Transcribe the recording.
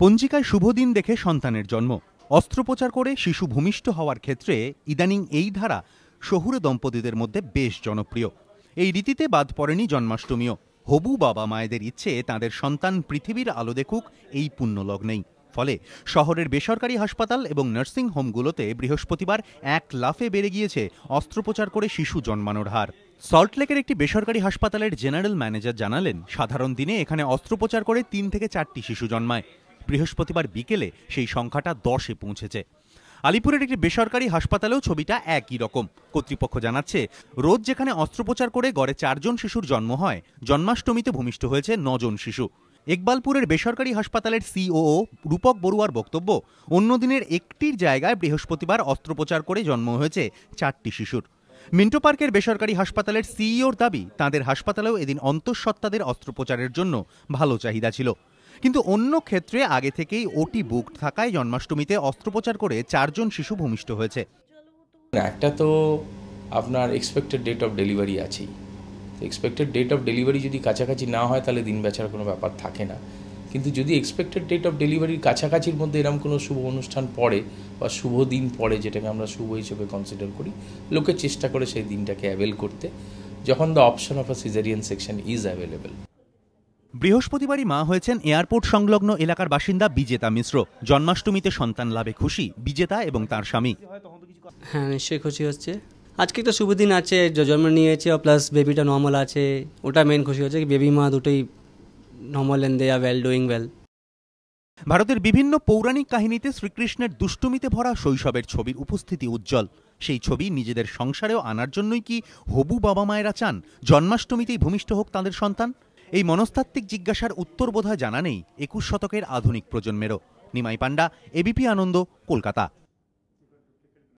পঞ্জিকায় শুভদিন দেখে সন্তানের জন্ম অস্ত্রোপচার করে শিশু ভূমিষ্ঠ হওয়ার ক্ষেত্রে ইদানিং এই ধারা শহুরে দম্পতিদের মধ্যে বেশ জনপ্রিয় এই রীতিতে বাদ পড়েনি জন্মাষ্টমীও হবু বাবা মায়েদের ইচ্ছে তাদের সন্তান পৃথিবীর আলো দেখুক এই পুণ্যলগ্নেই ফলে শহরের বেসরকারি হাসপাতাল এবং নার্সিং হোমগুলোতে বৃহস্পতিবার এক লাফে বেড়ে গিয়েছে অস্ত্রোপচার করে শিশু জন্মানোর হার সল্টলেকের একটি বেসরকারি হাসপাতালের জেনারেল ম্যানেজার জানালেন সাধারণ দিনে এখানে অস্ত্রোপচার করে তিন থেকে চারটি শিশু জন্মায় বৃহস্পতিবার বিকেলে সেই সংখ্যাটা দশে পৌঁছেছে আলিপুরের একটি বেসরকারি হাসপাতালেও ছবিটা একই রকম কর্তৃপক্ষ জানাচ্ছে রোজ যেখানে অস্ত্রোপচার করে গড়ে চারজন শিশুর জন্ম হয় জন্মাষ্টমীতে ভূমিষ্ঠ হয়েছে নজন শিশু একবালপুরের বেসরকারি হাসপাতালের সিও রূপক বড়ুয়ার বক্তব্য অন্যদিনের একটির জায়গায় বৃহস্পতিবার অস্ত্রোপচার করে জন্ম হয়েছে চারটি শিশুর মিন্টো পার্কের বেসরকারি হাসপাতালের সিইওর দাবি তাদের হাসপাতালেও এদিন অন্তঃসত্ত্বাদের অস্ত্রোপচারের জন্য ভালো চাহিদা ছিল কিন্তু অন্য ক্ষেত্রে আগে থেকেই ওটি বুক থাকায় জন্মাষ্টমীতে অস্ত্রোপচার করে চারজন শিশু ভূমিষ্ঠ হয়েছে একটা তো আপনার এক্সপেক্টেড ডেট অফ ডেলিভারি আছেই এক্সপেক্টেড ডেট অফ ডেলিভারি যদি কাছাকাছি না হয় তাহলে দিন বেচার কোনো ব্যাপার থাকে না কিন্তু যদি এক্সপেক্টেড ডেট অফ ডেলিভারির কাছাকাছির মধ্যে এরকম কোনো শুভ অনুষ্ঠান পড়ে বা শুভ দিন পড়ে যেটাকে আমরা শুভ হিসেবে কনসিডার করি লোকে চেষ্টা করে সেই দিনটাকে অ্যাভেল করতে যখন the option of a caesarean section is available বৃহস্পতিবারই মা হয়েছেন এয়ারপোর্ট সংলগ্ন এলাকার বাসিন্দা বিজেতা মিশ্র জন্মাষ্টমীতে সন্তান লাভে খুশি বিজেতা এবং তার স্বামী হ্যাঁ নিশ্চয়ই খুশি হচ্ছে আজকে একটা শুভ দিন আছে জন্ম নিয়েছে প্লাস বেবিটা নর্মাল আছে ওটা মেন খুশি হচ্ছে বেবি মা দুটোই normal and they are well doing well ভারতের বিভিন্ন পৌরাণিক কাহিনীতে শ্রীকৃষ্ণের দুষ্টুমিতে ভরা শৈশবের ছবির উপস্থিতি উজ্জ্বল সেই ছবি নিজেদের সংসারেও আনার জন্যই কি হবু বাবা মায়েরা চান জন্মাষ্টমীতেই ভূমিষ্ঠ হোক তাদের সন্তান এই মনস্তাত্ত্বিক জিজ্ঞাসার উত্তর বোধহয় জানা নেই একুশ শতকের আধুনিক প্রজন্মেরও নিমাই পাণ্ডা এবিপি আনন্দ কলকাতা